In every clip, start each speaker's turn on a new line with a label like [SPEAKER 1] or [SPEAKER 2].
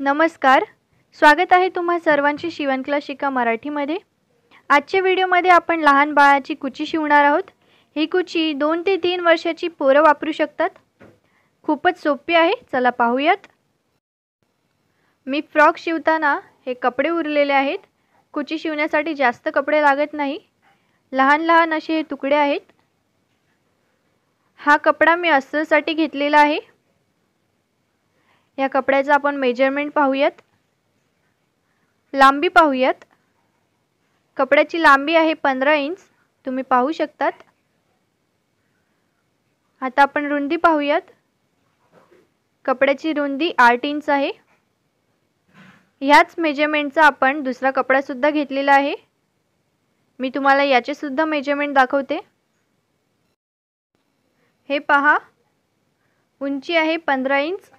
[SPEAKER 1] नमस्कार स्वागत आहे तुम्हा सर्वांची शिवणकला शिका मराठीमध्ये आजच्या व्हिडिओमध्ये आपण लहान बाळाची कुची शिवणार आहोत ही कुची दोन ते तीन वर्षाची पोरं वापरू शकतात खूपच सोपी आहे चला पाहूयात मी फ्रॉक शिवताना हे कपडे उरलेले आहेत कुची शिवण्यासाठी जास्त कपडे लागत नाही लहान लहान असे हे तुकडे आहेत हा कपडा मी अस्सलसाठी घेतलेला आहे या कपड्याचं आपण मेजरमेंट पाहूयात लांबी पाहूयात कपड्याची लांबी आहे पंधरा इंच तुम्ही पाहू शकतात आता आपण रुंदी पाहूयात कपड्याची रुंदी आठ इंच आहे ह्याच मेजरमेंटचा आपण दुसरा कपडासुद्धा घेतलेला आहे मी तुम्हाला याचेसुद्धा मेजरमेंट दाखवते हे पहा उंची आहे पंधरा इंच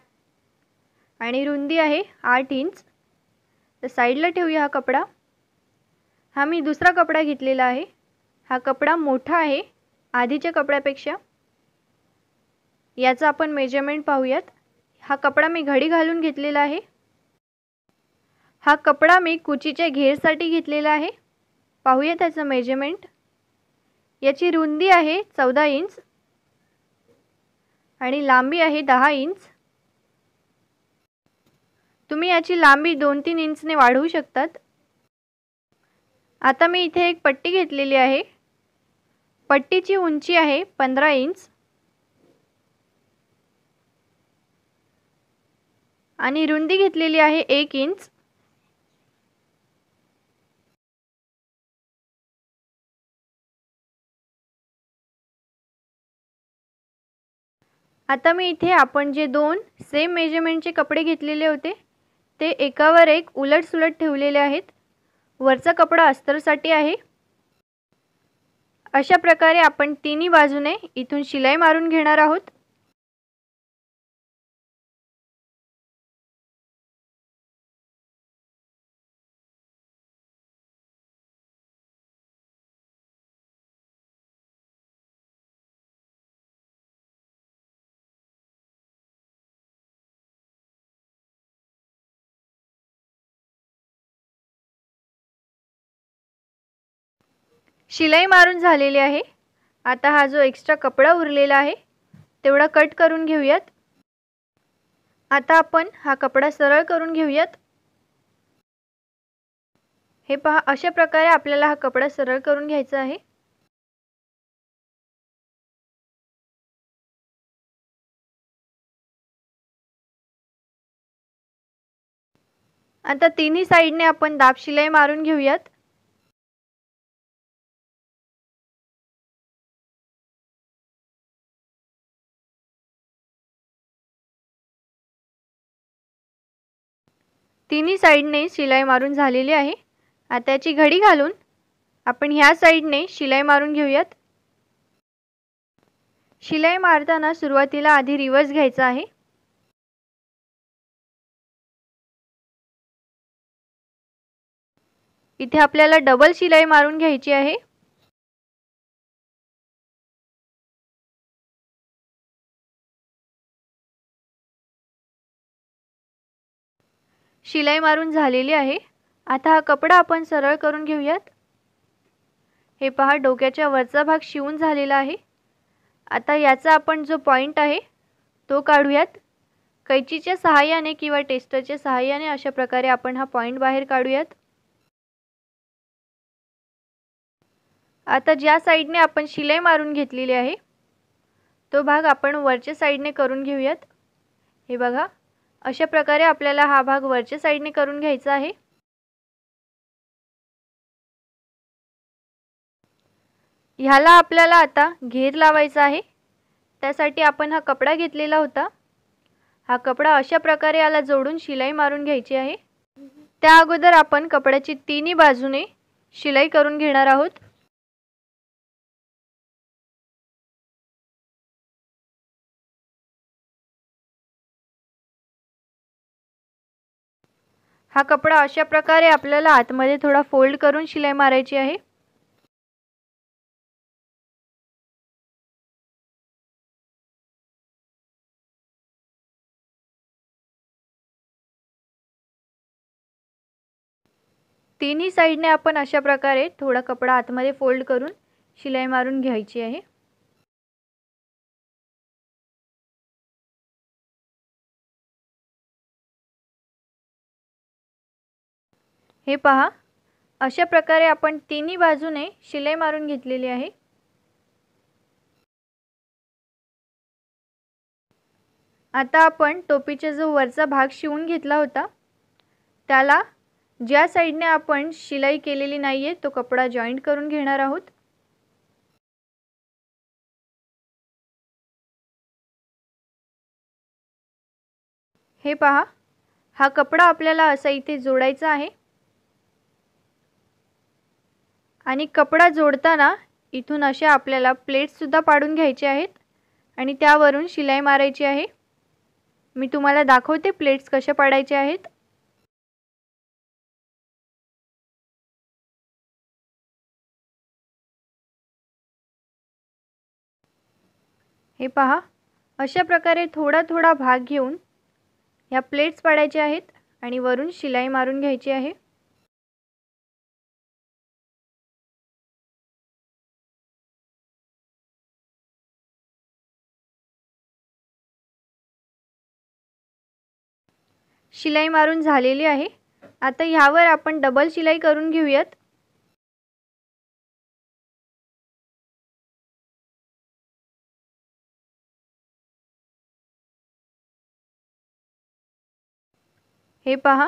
[SPEAKER 1] आणि रुंदी आहे आठ इंच तर साईडला ठेवूया हा कपडा हा मी दुसरा कपडा घेतलेला आहे हा कपडा मोठा आहे आधीच्या कपड्यापेक्षा याचा आपण मेजरमेंट पाहूयात हा कपडा मी घडी घालून घेतलेला आहे हा कपडा मी कुचीच्या घेरसाठी घेतलेला आहे पाहूया त्याचं मेजरमेंट याची रुंदी आहे चौदा इंच आणि लांबी आहे दहा इंच तुम्ही याची लांबी दोन तीन इंचने वाढवू शकतात आता मी इथे एक पट्टी घेतलेली आहे पट्टीची उंची आहे पंधरा इंच आणि रुंदी घेतलेली आहे एक इंच आता मी इथे आपण जे दोन सेम मेजरमेंटचे कपडे घेतलेले होते ते एकावर एक सुलट ठेवलेले आहेत वरचा कपडा अस्तरसाठी आहे अशा प्रकारे आपण तिन्ही बाजूने इथून शिलाई मारून घेणार आहोत शिलाई मारून झालेली आहे आता हा जो एक्स्ट्रा कपडा उरलेला आहे तेवढा कट करून घेऊयात आता आपण हा कपडा सरळ करून घेऊयात हे पहा अशा प्रकारे आपल्याला
[SPEAKER 2] हा कपडा सरळ करून घ्यायचा आहे आता तिन्ही साईडने आपण दाब शिलाई मारून घेऊयात
[SPEAKER 1] तिन्ही साईडने शिलाई मारून झालेली आहे आता याची घडी घालून आपण ह्या साईडने शिलाई मारून घेऊयात शिलाई मारताना सुरुवातीला आधी रिवर्स घ्यायचा आहे
[SPEAKER 2] इथे आपल्याला डबल शिलाई मारून घ्यायची आहे
[SPEAKER 1] शिलाई मारून झालेली आहे आता हा कपडा आपण सरळ करून घेऊयात हे पहा डोक्याच्या वरचा भाग शिवून झालेला आहे आता याचा आपण जो पॉईंट आहे तो काढूयात कैचीच्या सहाय्याने किंवा टेस्टरच्या सहाय्याने अशा प्रकारे आपण हा पॉईंट बाहेर काढूयात आता ज्या साईडने आपण शिलाई मारून घेतलेली आहे तो भाग आपण वरच्या साईडने करून घेऊयात हे बघा अशा प्रकारे आपल्याला हा भाग वरच्या साईडने करून घ्यायचा आहे ह्याला आपल्याला आता घेर लावायचा आहे त्यासाठी आपण हा कपडा घेतलेला होता हा कपडा अशा प्रकारे याला जोडून शिलाई मारून घ्यायची आहे त्या अगोदर आपण कपड्याची तिन्ही बाजूने शिलाई करून घेणार आहोत
[SPEAKER 2] हा कपडा अशा प्रकारे आपल्याला आतमध्ये थोडा फोल्ड करून शिलाई मारायची आहे
[SPEAKER 1] तिन्ही साईडने आपण अशा प्रकारे थोडा कपडा आतमध्ये फोल्ड करून शिलाई मारून घ्यायची आहे हे पहा अशा प्रकारे आपण तिन्ही बाजूने शिलाई मारून घेतलेली आहे आता आपण टोपीचा जो वरचा भाग शिवून घेतला होता त्याला ज्या साईडने आपण शिलाई केलेली नाही आहे तो कपडा जॉईंट करून घेणार आहोत हे पहा हा कपडा आपल्याला असा इथे जोडायचा आहे आणि कपडा जोडताना इथून अशा आपल्याला प्लेट्ससुद्धा पाडून घ्यायचे आहेत आणि त्यावरून शिलाई मारायची आहे मी तुम्हाला दाखवते प्लेट्स कशा पाडायचे आहेत हे पहा अशा प्रकारे थोडा थोडा भाग घेऊन ह्या प्लेट्स पाडायचे आहेत आणि वरून शिलाई मारून घ्यायची आहे
[SPEAKER 2] शिलाई मारून झालेली आहे आता ह्यावर आपण डबल शिलाई करून घेऊयात
[SPEAKER 1] हे पहा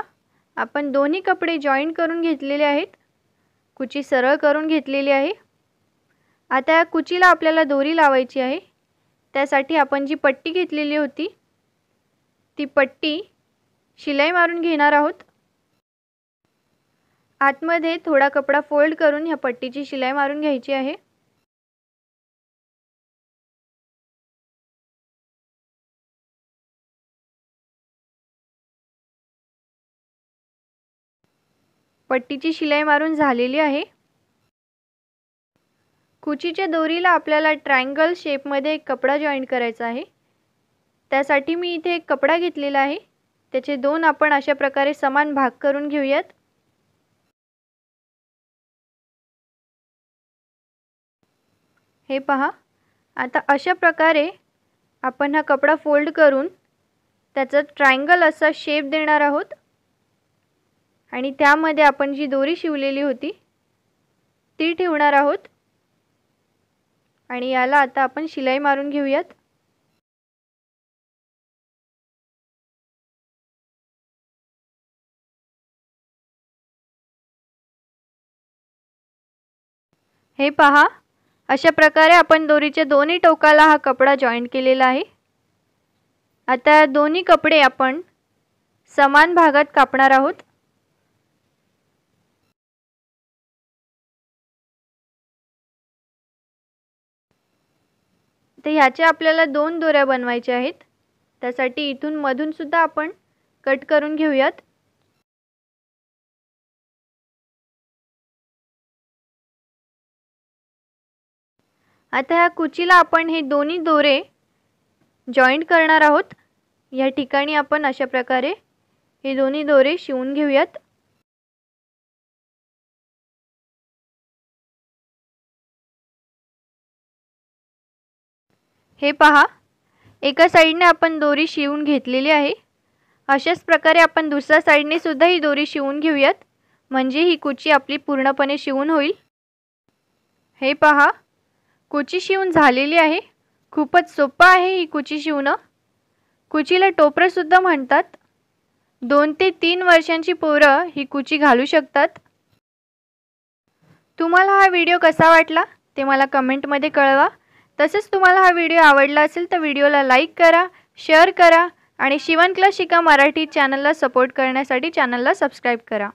[SPEAKER 1] आपण दोन्ही कपडे जॉईंट करून घेतलेले आहेत कुची सरळ करून घेतलेली आहे आता या कुचीला आपल्याला दोरी लावायची आहे त्यासाठी आपण जी पट्टी घेतलेली होती ती पट्टी शिलाई मारून घेणार आहोत आतमध्ये थोडा कपडा फोल्ड करून ह्या पट्टीची शिलाई मारून घ्यायची आहे पट्टीची शिलाई मारून झालेली आहे कुचीच्या दोरीला आपल्याला ट्रायंगल शेपमध्ये एक कपडा जॉईंट करायचा आहे त्यासाठी मी इथे एक कपडा घेतलेला आहे त्याचे दोन आपण अशा प्रकारे समान भाग करून घेऊयात हे पहा आता अशा प्रकारे आपण हा कपडा फोल्ड करून त्याचा ट्रायंगल असा शेप देणार आहोत आणि त्यामध्ये आपण जी दोरी शिवलेली होती ती ठेवणार आहोत आणि याला आता आपण शिलाई मारून घेऊयात हे पहा अशा प्रकारे आपण दोरीच्या दोन्ही टोकाला हा कपडा जॉईंट केलेला आहे आता दोन्ही कपडे आपण समान भागात कापणार आहोत तर ह्याच्या आपल्याला दोन दोऱ्या बनवायच्या आहेत त्यासाठी इथून मधूनसुद्धा आपण कट करून घेऊयात आता ह्या कुचीला आपण हे दोन्ही दोरे जॉईंट करणार आहोत या ठिकाणी आपण अशा प्रकारे हे दोन्ही दोरे शिवून घेऊयात हे पहा एका साईडने आपण दोरी शिवून घेतलेली आहे अशाच प्रकारे आपण दुसऱ्या साईडने सुद्धा ही दोरी शिवून घेऊयात म्हणजे ही कुची आपली पूर्णपणे शिवून होईल हे पहा कुची शिवून झालेली आहे खूपच सोपं आहे ही कुची शिवणं कुचीला टोपरंसुद्धा म्हणतात दोन ते तीन वर्षांची पोरं ही कुची घालू शकतात तुम्हाला हा व्हिडिओ कसा वाटला ते मला कमेंटमध्ये कळवा तसंच तुम्हाला हा व्हिडिओ आवडला असेल तर व्हिडिओला लाईक करा शेअर करा आणि शिवण क्लास शिका मराठी चॅनलला सपोर्ट करण्यासाठी चॅनलला सबस्क्राईब करा